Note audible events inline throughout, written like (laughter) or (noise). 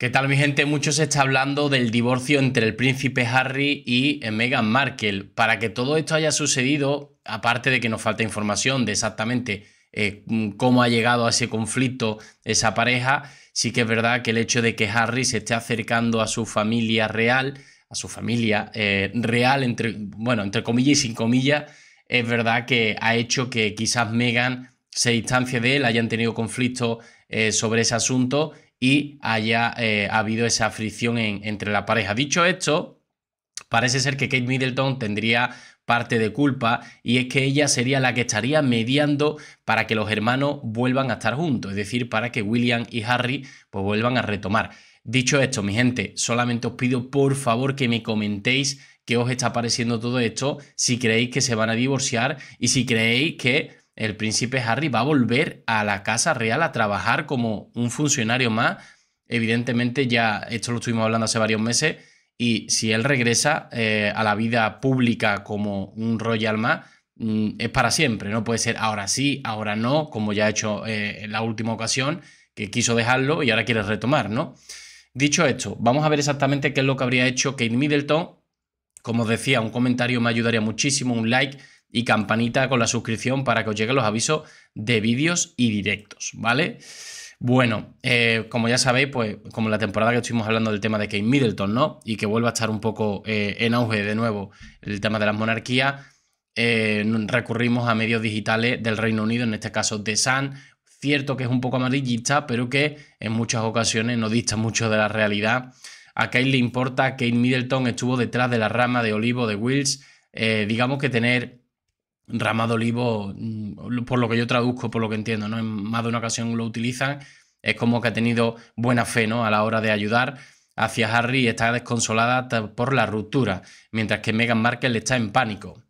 ¿Qué tal mi gente? Mucho se está hablando del divorcio entre el príncipe Harry y eh, Meghan Markle. Para que todo esto haya sucedido, aparte de que nos falta información de exactamente eh, mm, cómo ha llegado a ese conflicto esa pareja, sí que es verdad que el hecho de que Harry se esté acercando a su familia real, a su familia eh, real, entre, bueno, entre comillas y sin comillas, es verdad que ha hecho que quizás Meghan se distancie de él, hayan tenido conflictos sobre ese asunto y haya eh, habido esa fricción entre la pareja. Dicho esto, parece ser que Kate Middleton tendría parte de culpa y es que ella sería la que estaría mediando para que los hermanos vuelvan a estar juntos, es decir, para que William y Harry pues, vuelvan a retomar. Dicho esto, mi gente, solamente os pido por favor que me comentéis qué os está pareciendo todo esto, si creéis que se van a divorciar y si creéis que el príncipe Harry va a volver a la Casa Real a trabajar como un funcionario más. Evidentemente ya esto lo estuvimos hablando hace varios meses y si él regresa eh, a la vida pública como un royal más, mm, es para siempre, no puede ser ahora sí, ahora no, como ya ha hecho eh, en la última ocasión, que quiso dejarlo y ahora quiere retomar, ¿no? Dicho esto, vamos a ver exactamente qué es lo que habría hecho Kate Middleton. Como decía, un comentario me ayudaría muchísimo, un like y campanita con la suscripción para que os lleguen los avisos de vídeos y directos, ¿vale? Bueno, eh, como ya sabéis, pues como la temporada que estuvimos hablando del tema de Kate Middleton, ¿no? Y que vuelva a estar un poco eh, en auge de nuevo el tema de las monarquías, eh, recurrimos a medios digitales del Reino Unido, en este caso The Sun. Cierto que es un poco amarillista, pero que en muchas ocasiones no dista mucho de la realidad. A Kate le importa, Kate Middleton estuvo detrás de la rama de olivo de Wills. digamos que tener ramado olivo, mm, por lo que yo traduzco, por lo que entiendo, ¿no? En más de una ocasión lo utilizan, es como que ha tenido buena fe, ¿no? A la hora de ayudar hacia Harry y está desconsolada por la ruptura, mientras que Meghan Markle está en pánico.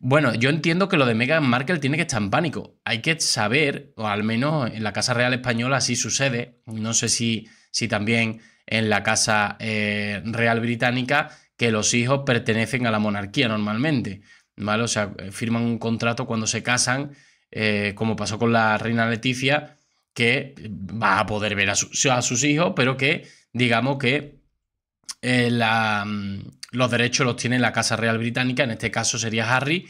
Bueno, yo entiendo que lo de Meghan Markle tiene que estar en pánico. Hay que saber, o al menos en la Casa Real Española así sucede, no sé si, si también en la Casa eh, Real Británica, que los hijos pertenecen a la monarquía normalmente. O sea, firman un contrato cuando se casan, eh, como pasó con la reina Leticia, que va a poder ver a, sus hijos, pero que digamos que eh, mm, los derechos los tiene la Casa Real Británica, en este caso sería Harry.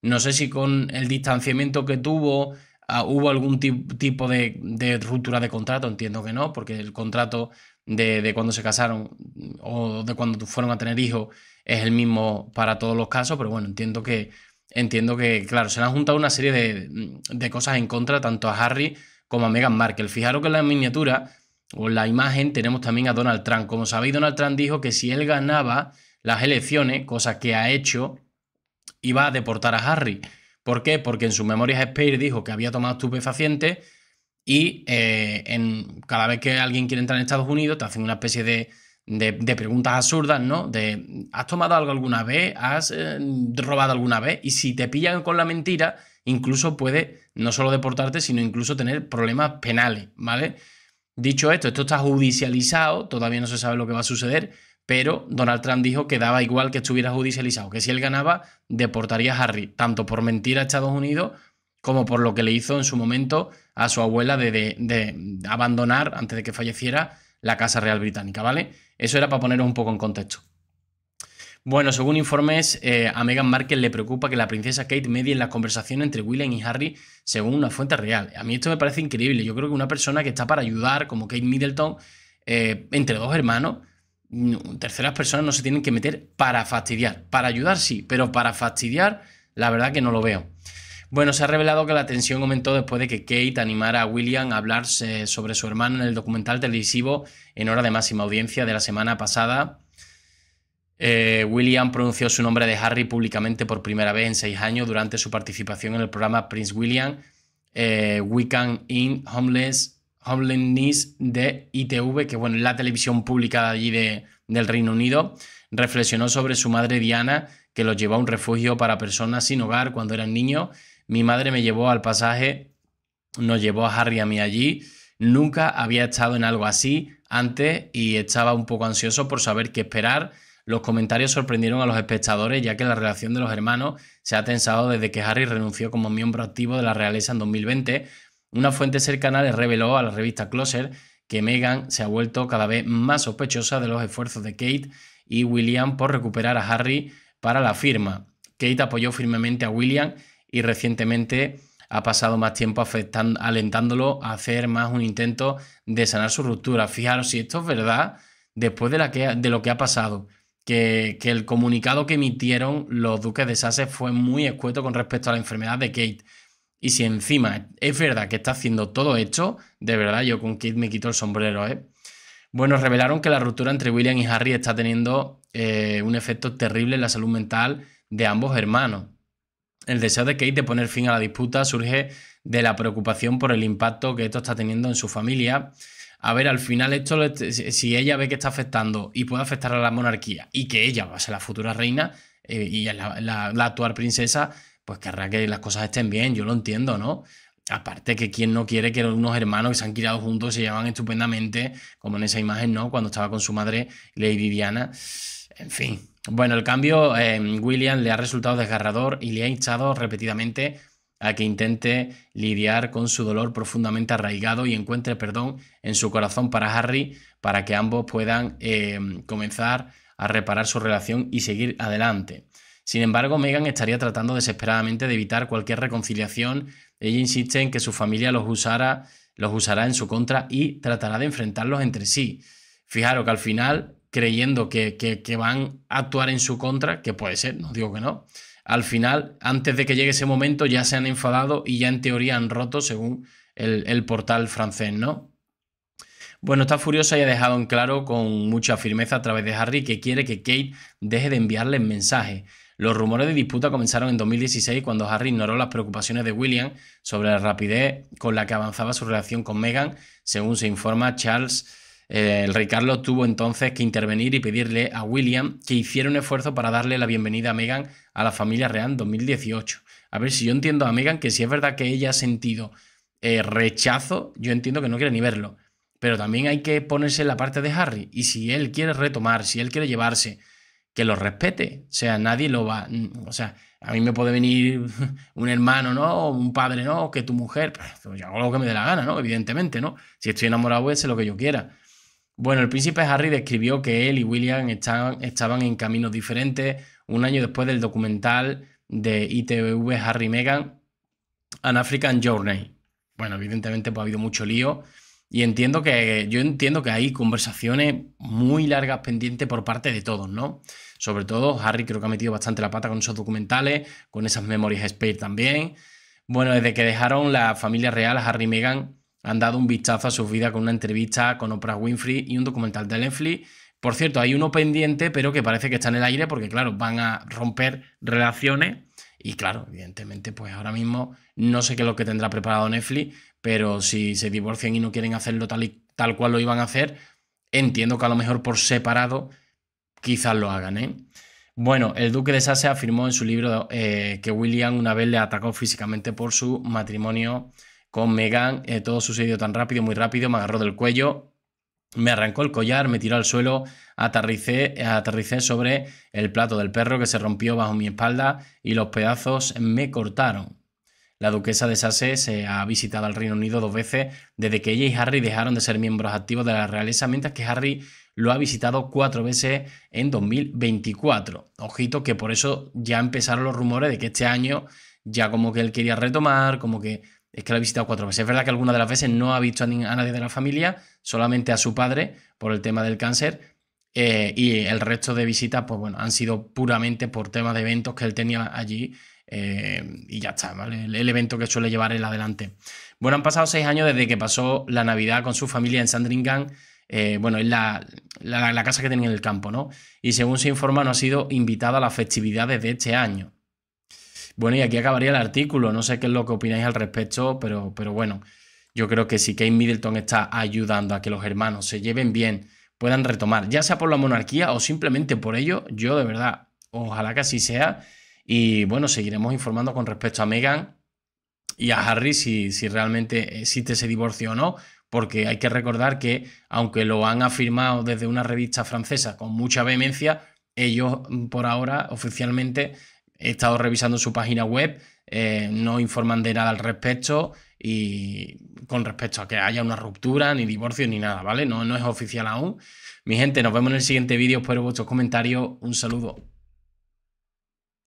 No sé si con el distanciamiento que tuvo ah, hubo algún tipo de, ruptura de contrato, entiendo que no, porque el contrato de, cuando se casaron o de cuando fueron a tener hijos es el mismo para todos los casos, pero bueno, entiendo que, entiendo que claro, se le han juntado una serie de, cosas en contra tanto a Harry como a Meghan Markle. Fijaros que en la miniatura o en la imagen tenemos también a Donald Trump. Como sabéis, Donald Trump dijo que si él ganaba las elecciones, cosa que ha hecho, iba a deportar a Harry. ¿Por qué? Porque en sus memorias Speyer dijo que había tomado estupefacientes y eh, en, cada vez que alguien quiere entrar en Estados Unidos, te hacen una especie de, de, preguntas absurdas, ¿no? De, ¿has tomado algo alguna vez? ¿Has eh, robado alguna vez? Y si te pillan con la mentira, incluso puede no solo deportarte, sino incluso tener problemas penales, ¿vale? Dicho esto, esto está judicializado, todavía no se sabe lo que va a suceder, pero Donald Trump dijo que daba igual que estuviera judicializado, que si él ganaba, deportaría a Harry, tanto por mentir a Estados Unidos como por lo que le hizo en su momento a su abuela de, abandonar, antes de que falleciera, la Casa Real Británica, ¿vale? Eso era para poneros un poco en contexto. Bueno, según informes, eh, a Meghan Markle le preocupa que la princesa Kate medie en la conversación entre William y Harry, según una fuente real. A mí esto me parece increíble. Yo creo que una persona que está para ayudar, como Kate Middleton, eh, entre dos hermanos, mm, terceras personas no se tienen que meter para fastidiar. Para ayudar sí, pero para fastidiar, la verdad que no lo veo. Bueno, se ha revelado que la tensión aumentó después de que Kate animara a William a hablar eh, sobre su hermano en el documental televisivo en hora de máxima audiencia de la semana pasada. Eh, William pronunció su nombre de Harry públicamente por primera vez en seis años durante su participación en el programa Prince William We eh, Weekend in Homeless, Homelessness de ITV, que bueno, es la televisión pública allí de, del Reino Unido. Reflexionó sobre su madre Diana, que los llevó a un refugio para personas sin hogar cuando eran niños mi madre me llevó al pasaje, nos llevó a Harry a mí allí. Nunca había estado en algo así antes y estaba un poco ansioso por saber qué esperar. Los comentarios sorprendieron a los espectadores ya que la relación de los hermanos se ha tensado desde que Harry renunció como miembro activo de la realeza en 2020. Una fuente cercana le reveló a la revista Closer que Meghan se ha vuelto cada vez más sospechosa de los esfuerzos de Kate y William por recuperar a Harry para la firma. Kate apoyó firmemente a William y recientemente ha pasado más tiempo afectando, alentándolo a hacer más un intento de sanar su ruptura. Fijaros, si esto es verdad, después de, lo que ha pasado, que, el comunicado que emitieron los duques de Sussex fue muy escueto con respecto a la enfermedad de Kate. Y si encima es verdad que está haciendo todo esto, de verdad yo con Kate me quito el sombrero, ¿eh? Bueno, revelaron que la ruptura entre William y Harry está teniendo eh, un efecto terrible en la salud mental de ambos hermanos. El deseo de Kate de poner fin a la disputa surge de la preocupación por el impacto que esto está teniendo en su familia. A ver, al final esto, si ella ve que está afectando y puede afectar a la monarquía y que ella va a ser la futura reina eh, y la, actual princesa, pues querrá que las cosas estén bien, yo lo entiendo, ¿no? Aparte que quien no quiere que unos hermanos que se han criado juntos se llevan estupendamente, como en esa imagen, ¿no? Cuando estaba con su madre Lady Diana. En fin. Bueno, el cambio, en eh, William le ha resultado desgarrador y le ha hinchado repetidamente a que intente lidiar con su dolor profundamente arraigado y encuentre perdón en su corazón para Harry, para que ambos puedan eh, comenzar a reparar su relación y seguir adelante. Sin embargo, Meghan estaría tratando desesperadamente de evitar cualquier reconciliación. Ella insiste en que su familia los, los usará en su contra y tratará de enfrentarlos entre sí. Fijaros que al final creyendo que, que, van a actuar en su contra, que puede ser, no digo que no, al final, antes de que llegue ese momento, ya se han enfadado y ya en teoría han roto, según el, portal francés, ¿no? Bueno, está furiosa y ha dejado en claro con mucha firmeza a través de Harry que quiere que Kate deje de enviarle mensajes. Los rumores de disputa comenzaron en 2016 cuando Harry ignoró las preocupaciones de William sobre la rapidez con la que avanzaba su relación con Meghan, según se informa Charles eh, el rey Carlos tuvo entonces que intervenir y pedirle a William que hiciera un esfuerzo para darle la bienvenida a Meghan a la familia real en 2018. A ver, si yo entiendo a Meghan que si es verdad que ella ha sentido eh, rechazo, yo entiendo que no quiere ni verlo. Pero también hay que ponerse en la parte de Harry. Y si él quiere retomar, si él quiere llevarse, que lo respete. O sea, nadie lo va. Mm, o sea, a mí me puede venir (laughs) un hermano, ¿no? Un padre, ¿no? Que tu mujer. Pues, yo hago lo que me dé la gana, ¿no? Evidentemente, ¿no? Si estoy enamorado, voy a hacer lo que yo quiera. Bueno, el príncipe Harry describió que él y William estaban, estaban en caminos diferentes un año después del documental de ITV Harry Meghan, An African Journey. Bueno, evidentemente pues, ha habido mucho lío y entiendo que yo entiendo que hay conversaciones muy largas pendientes por parte de todos, ¿no? Sobre todo Harry creo que ha metido bastante la pata con esos documentales, con esas Memories Space también. Bueno, desde que dejaron la familia real, Harry Meghan han dado un vistazo a su vida con una entrevista con Oprah Winfrey y un documental de Netflix. Por cierto, hay uno pendiente, pero que parece que está en el aire porque, claro, van a romper relaciones. Y claro, evidentemente, pues ahora mismo no sé qué es lo que tendrá preparado Netflix, pero si se divorcian y no quieren hacerlo tal, y, tal cual lo iban a hacer, entiendo que a lo mejor por separado quizás lo hagan, ¿eh? Bueno, el duque de Sase afirmó en su libro eh, que William una vez le atacó físicamente por su matrimonio con Megan, eh, todo sucedió tan rápido, muy rápido, me agarró del cuello, me arrancó el collar, me tiró al suelo, aterricé, aterricé sobre el plato del perro que se rompió bajo mi espalda y los pedazos me cortaron. La duquesa de Sassé se eh, ha visitado al Reino Unido dos veces desde que ella y Harry dejaron de ser miembros activos de la realeza, mientras que Harry lo ha visitado cuatro veces en 2024. Ojito que por eso ya empezaron los rumores de que este año ya como que él quería retomar, como que es que la ha visitado cuatro veces. Es verdad que algunas de las veces no ha visto a, nadie de la familia, solamente a su padre por el tema del cáncer. Eh, y el resto de visitas, pues bueno, han sido puramente por temas de eventos que él tenía allí. Eh, y ya está, El, evento que suele llevar él adelante. Bueno, han pasado seis años desde que pasó la Navidad con su familia en Sandringham. Eh, bueno, es la, la, casa que tenía en el campo, ¿no? Y según se informa, no ha sido invitada a las festividades de este año. Bueno, y aquí acabaría el artículo. No sé qué es lo que opináis al respecto, pero, pero bueno, yo creo que si Kate Middleton está ayudando a que los hermanos se lleven bien, puedan retomar, ya sea por la monarquía o simplemente por ello, yo de verdad, ojalá que así sea. Y bueno, seguiremos informando con respecto a Meghan y a Harry si, si realmente existe ese divorcio o no, porque hay que recordar que, aunque lo han afirmado desde una revista francesa con mucha vehemencia, ellos mm, por ahora oficialmente he estado revisando su página web, eh, no informan de nada al respecto y con respecto a que haya una ruptura, ni divorcio, ni nada, ¿vale? No, no es oficial aún. Mi gente, nos vemos en el siguiente vídeo, espero vuestros comentarios, un saludo.